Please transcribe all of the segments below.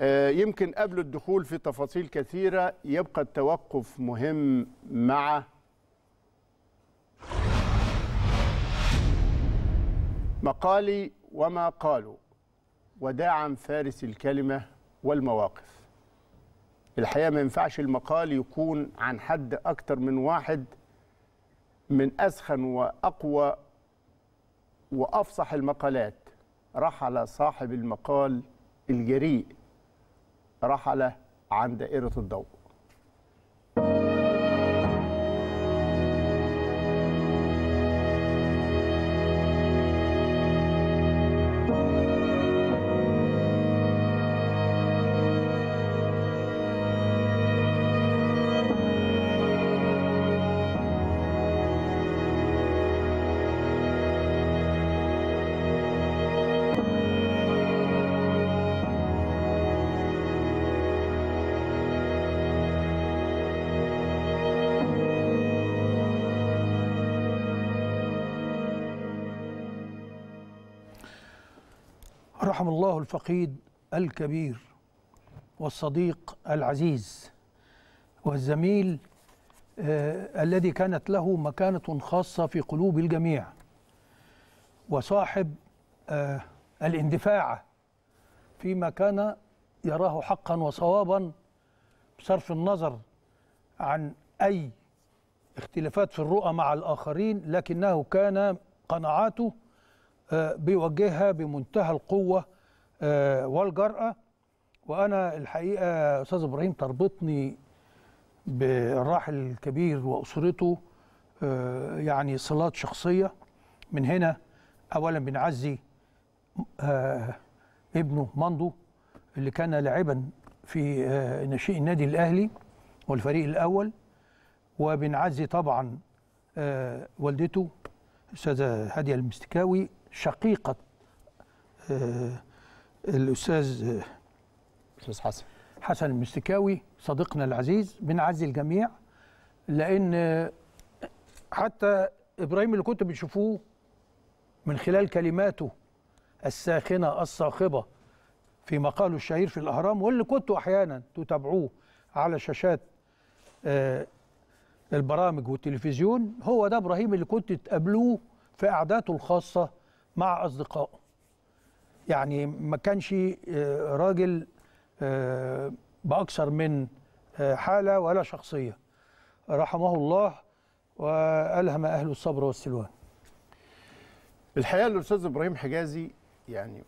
آه، يمكن قبل الدخول في تفاصيل كثيرة يبقى التوقف مهم مع مقالي وما قالوا وداعا فارس الكلمة والمواقف الحقيقة ما ينفعش المقال يكون عن حد أكتر من واحد من أسخن وأقوى وأفصح المقالات رحل صاحب المقال الجريء رحل عن دائرة الضوء رحم الله الفقيد الكبير والصديق العزيز والزميل آه الذي كانت له مكانة خاصة في قلوب الجميع وصاحب آه الاندفاع فيما كان يراه حقا وصوابا بصرف النظر عن أي اختلافات في الرؤى مع الآخرين لكنه كان قناعاته آه، بيوجهها بمنتهى القوه آه، والجراه وانا الحقيقه استاذ ابراهيم تربطني بالراحل الكبير واسرته آه، يعني صلات شخصيه من هنا اولا بنعزي ابنه مندو اللي كان لاعبا في ناشئ النادي الاهلي والفريق الاول وبنعزي طبعا والدته الاستاذه هاديه المستكاوي شقيقة آه، الأستاذ أستاذ حسن حسن المستكاوي صديقنا العزيز بنعزي الجميع لأن آه، حتى إبراهيم اللي كنت بتشوفوه من خلال كلماته الساخنة الصاخبة في مقاله الشهير في الأهرام واللي كنتوا أحيانا تتابعوه على شاشات آه، البرامج والتلفزيون هو ده إبراهيم اللي كنت تقابلوه في قعداته الخاصة مع أصدقائه يعني ما كانش آه، راجل آه، بأكثر من آه، حالة ولا شخصية رحمه الله وألهم أهل الصبر والسلوان الحقيقة الأستاذ إبراهيم حجازي يعني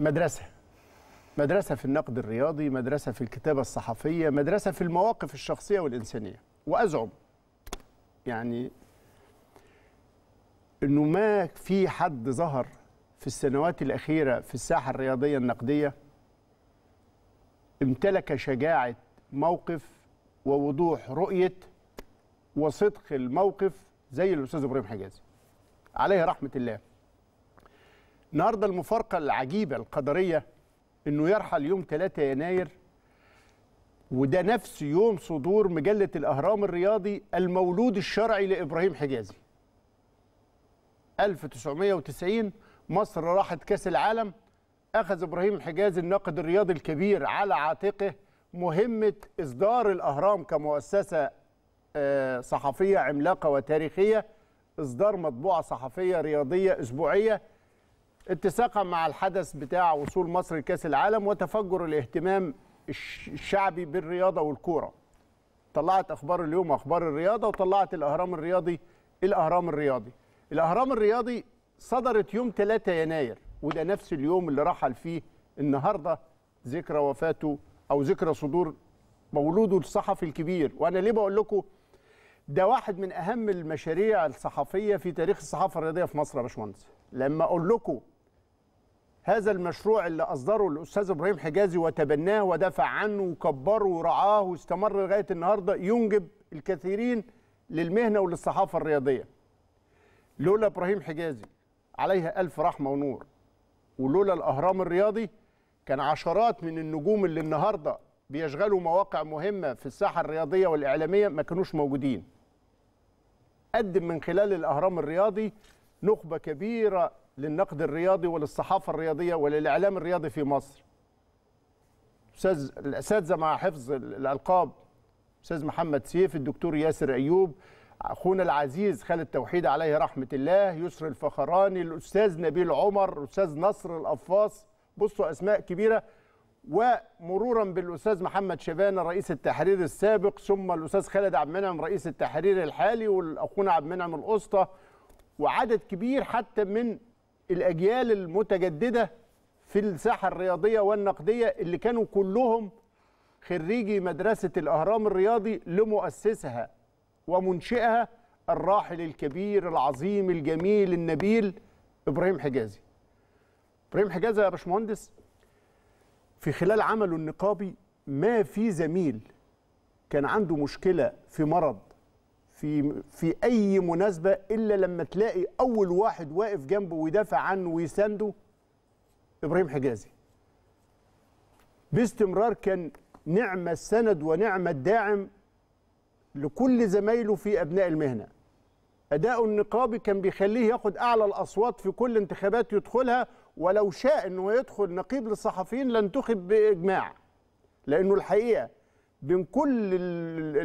مدرسة مدرسة في النقد الرياضي مدرسة في الكتابة الصحفية مدرسة في المواقف الشخصية والإنسانية وأزعم يعني انه ما في حد ظهر في السنوات الاخيره في الساحه الرياضيه النقديه امتلك شجاعه موقف ووضوح رؤيه وصدق الموقف زي الاستاذ ابراهيم حجازي عليه رحمه الله النهارده المفارقه العجيبه القدريه انه يرحل يوم 3 يناير وده نفس يوم صدور مجله الاهرام الرياضي المولود الشرعي لابراهيم حجازي 1990 مصر راحت كاس العالم أخذ إبراهيم الحجاز الناقد الرياضي الكبير على عاتقه مهمة إصدار الأهرام كمؤسسة آه، صحفية عملاقة وتاريخية إصدار مطبوعة صحفية رياضية أسبوعية اتساقا مع الحدث بتاع وصول مصر لكأس العالم وتفجر الاهتمام الشعبي بالرياضة والكورة طلعت أخبار اليوم أخبار الرياضة وطلعت الأهرام الرياضي الأهرام الرياضي الاهرام الرياضي صدرت يوم 3 يناير وده نفس اليوم اللي رحل فيه النهارده ذكرى وفاته او ذكرى صدور مولوده الصحفي الكبير وانا ليه بقول لكم ده واحد من اهم المشاريع الصحفيه في تاريخ الصحافه الرياضيه في مصر يا باشمهندس لما اقول لكم هذا المشروع اللي اصدره الاستاذ ابراهيم حجازي وتبناه ودافع عنه وكبره ورعاه واستمر لغايه النهارده ينجب الكثيرين للمهنه وللصحافه الرياضيه لولا ابراهيم حجازي عليها الف رحمه ونور ولولا الاهرام الرياضي كان عشرات من النجوم اللي النهارده بيشغلوا مواقع مهمه في الساحه الرياضيه والاعلاميه ما كانوش موجودين قدم من خلال الاهرام الرياضي نخبه كبيره للنقد الرياضي وللصحافه الرياضيه وللاعلام الرياضي في مصر استاذ الاساتذه مع حفظ الالقاب استاذ محمد سيف الدكتور ياسر ايوب اخونا العزيز خالد توحيد عليه رحمه الله يسر الفخراني الاستاذ نبيل عمر الاستاذ نصر القفاص بصوا اسماء كبيره ومرورا بالاستاذ محمد شبانه رئيس التحرير السابق ثم الاستاذ خالد عبد المنعم رئيس التحرير الحالي والاخونا عبد المنعم الاسطى وعدد كبير حتى من الاجيال المتجدده في الساحه الرياضيه والنقديه اللي كانوا كلهم خريجي مدرسه الاهرام الرياضي لمؤسسها ومنشئها الراحل الكبير العظيم الجميل النبيل ابراهيم حجازي ابراهيم حجازي يا باشمهندس في خلال عمله النقابي ما في زميل كان عنده مشكله في مرض في في اي مناسبه الا لما تلاقي اول واحد واقف جنبه ويدافع عنه ويسانده ابراهيم حجازي باستمرار كان نعمه السند ونعمه الداعم لكل زمايله في أبناء المهنة أداء النقابي كان بيخليه ياخد أعلى الأصوات في كل انتخابات يدخلها ولو شاء أنه يدخل نقيب للصحفيين لانتخب بإجماع لأنه الحقيقة بين كل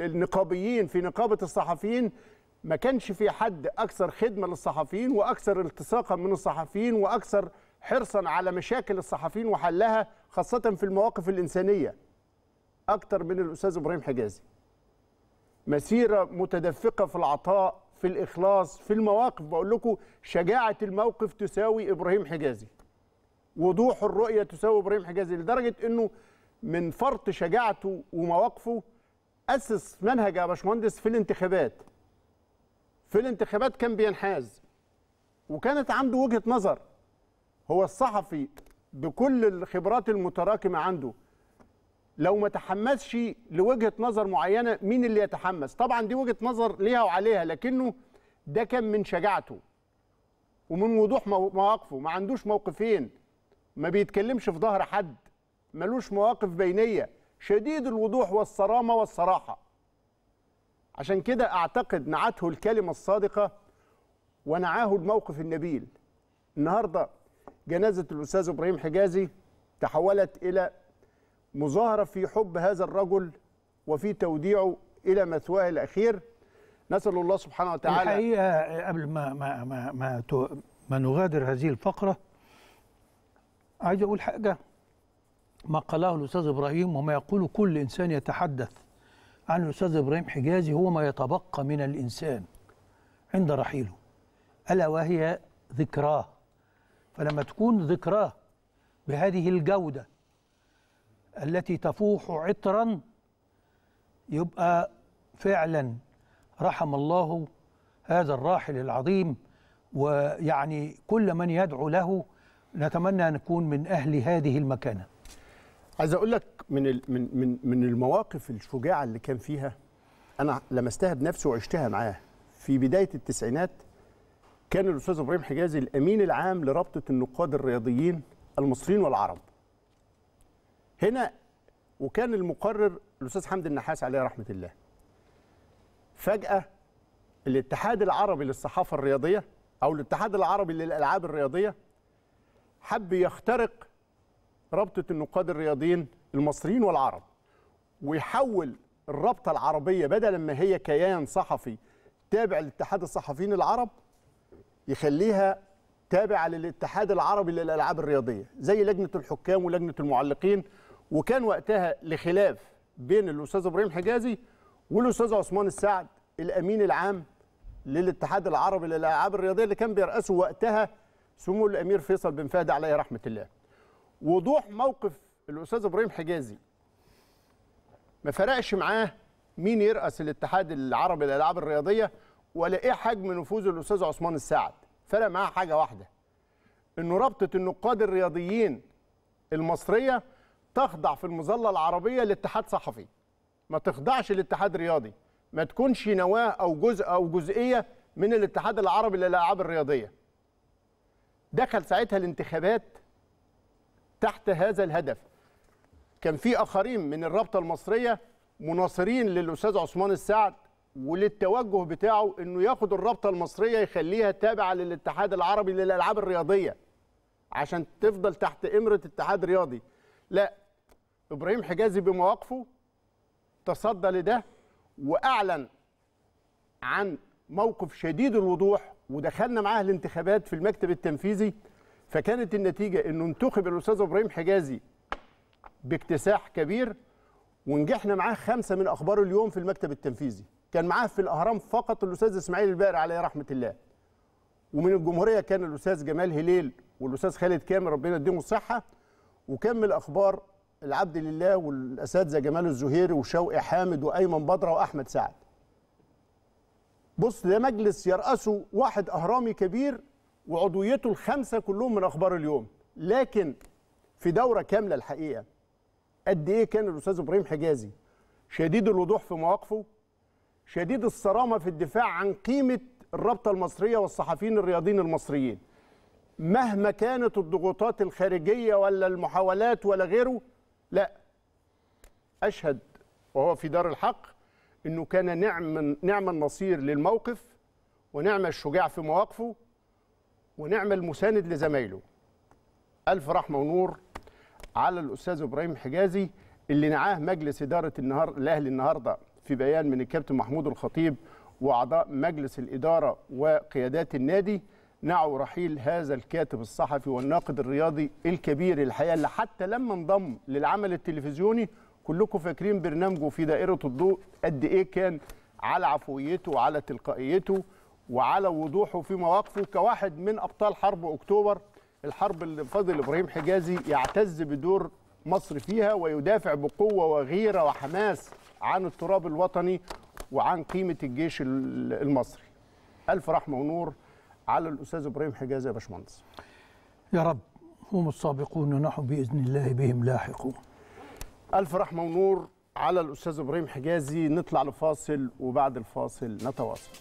النقابيين في نقابة الصحفيين ما كانش في حد أكثر خدمة للصحفيين وأكثر التصاقا من الصحفيين وأكثر حرصا على مشاكل الصحفيين وحلها خاصة في المواقف الإنسانية أكثر من الأستاذ إبراهيم حجازي مسيرة متدفقة في العطاء في الإخلاص في المواقف بقول لكم شجاعة الموقف تساوي إبراهيم حجازي وضوح الرؤية تساوي إبراهيم حجازي لدرجة أنه من فرط شجاعته ومواقفه أسس منهج يا باشمهندس في الانتخابات في الانتخابات كان بينحاز وكانت عنده وجهة نظر هو الصحفي بكل الخبرات المتراكمة عنده لو ما تحمسش لوجهه نظر معينه مين اللي يتحمس طبعا دي وجهه نظر ليها وعليها لكنه ده كان من شجاعته ومن وضوح مواقفه ما عندوش موقفين ما بيتكلمش في ظهر حد ملوش مواقف بينيه شديد الوضوح والصرامه والصراحه عشان كده اعتقد نعته الكلمه الصادقه ونعاه الموقف النبيل النهارده جنازه الاستاذ ابراهيم حجازي تحولت الى مظاهرة في حب هذا الرجل وفي توديعه إلى مثواه الأخير نسأل الله سبحانه وتعالى الحقيقة قبل ما, ما, ما, ما, ما نغادر هذه الفقرة عايز أقول حاجة ما قاله الأستاذ إبراهيم وما يقول كل إنسان يتحدث عن الأستاذ إبراهيم حجازي هو ما يتبقى من الإنسان عند رحيله ألا وهي ذكراه فلما تكون ذكراه بهذه الجودة التي تفوح عطرا يبقى فعلا رحم الله هذا الراحل العظيم ويعني كل من يدعو له نتمنى ان نكون من اهل هذه المكانه عايز اقول لك من من من من المواقف الشجاعه اللي كان فيها انا لمستها بنفسي وعشتها معاه في بدايه التسعينات كان الاستاذ ابراهيم حجازي الامين العام لرابطه النقاد الرياضيين المصريين والعرب هنا وكان المقرر الاستاذ حمد النحاس عليه رحمه الله فجاه الاتحاد العربي للصحافه الرياضيه او الاتحاد العربي للالعاب الرياضيه حب يخترق رابطه النقاد الرياضيين المصريين والعرب ويحول الرابطه العربيه بدلا ما هي كيان صحفي تابع لاتحاد الصحفيين العرب يخليها تابعه للاتحاد العربي للالعاب الرياضيه زي لجنه الحكام ولجنه المعلقين وكان وقتها لخلاف بين الاستاذ ابراهيم حجازي والاستاذ عثمان السعد الامين العام للاتحاد العربي للالعاب الرياضيه اللي كان بيرأسه وقتها سمو الامير فيصل بن فهد عليه رحمه الله. وضوح موقف الاستاذ ابراهيم حجازي ما فرقش معاه مين يرأس الاتحاد العربي للالعاب الرياضيه ولا ايه حجم نفوذ الاستاذ عثمان السعد، فرق معاه حاجه واحده انه رابطه النقاد الرياضيين المصريه تخضع في المظله العربيه لاتحاد صحفي ما تخضعش لاتحاد رياضي ما تكونش نواه او جزء او جزئيه من الاتحاد العربي للالعاب الرياضيه دخل ساعتها الانتخابات تحت هذا الهدف كان في اخرين من الرابطه المصريه مناصرين للاستاذ عثمان السعد وللتوجه بتاعه انه ياخد الرابطه المصريه يخليها تابعه للاتحاد العربي للالعاب الرياضيه عشان تفضل تحت امره اتحاد رياضي لا ابراهيم حجازي بمواقفه تصدى لده واعلن عن موقف شديد الوضوح ودخلنا معاه الانتخابات في المكتب التنفيذي فكانت النتيجه انه انتخب الاستاذ ابراهيم حجازي باكتساح كبير ونجحنا معاه خمسه من اخبار اليوم في المكتب التنفيذي كان معاه في الاهرام فقط الاستاذ اسماعيل الباقر عليه رحمه الله ومن الجمهوريه كان الاستاذ جمال هليل والاستاذ خالد كامل ربنا يديهم الصحه وكمل اخبار العبد لله والاساتذه جمال الزهيري وشوقي حامد وايمن بدره واحمد سعد بص ده مجلس يرأسه واحد أهرامي كبير وعضويته الخمسة كلهم من أخبار اليوم لكن في دورة كاملة الحقيقة قد إيه كان الأستاذ إبراهيم حجازي شديد الوضوح في مواقفه شديد الصرامة في الدفاع عن قيمة الرابطة المصرية والصحفيين الرياضيين المصريين مهما كانت الضغوطات الخارجية ولا المحاولات ولا غيره لا أشهد وهو في دار الحق أنه كان نعم, نعم النصير للموقف ونعم الشجاع في مواقفه ونعم المساند لزمايله ألف رحمة ونور على الأستاذ إبراهيم حجازي اللي نعاه مجلس إدارة النهار الأهلي النهاردة في بيان من الكابتن محمود الخطيب وأعضاء مجلس الإدارة وقيادات النادي نعوا رحيل هذا الكاتب الصحفي والناقد الرياضي الكبير الحقيقه اللي حتى لما انضم للعمل التلفزيوني كلكم فاكرين برنامجه في دائره الضوء قد ايه كان على عفويته وعلى تلقائيته وعلى وضوحه في مواقفه كواحد من ابطال حرب اكتوبر الحرب اللي فضل ابراهيم حجازي يعتز بدور مصر فيها ويدافع بقوه وغيره وحماس عن التراب الوطني وعن قيمه الجيش المصري الف رحمه ونور على الاستاذ ابراهيم حجازي يا باشمهندس يا رب هم السابقون نحن باذن الله بهم لاحقون الف رحمه ونور على الاستاذ ابراهيم حجازي نطلع لفاصل وبعد الفاصل نتواصل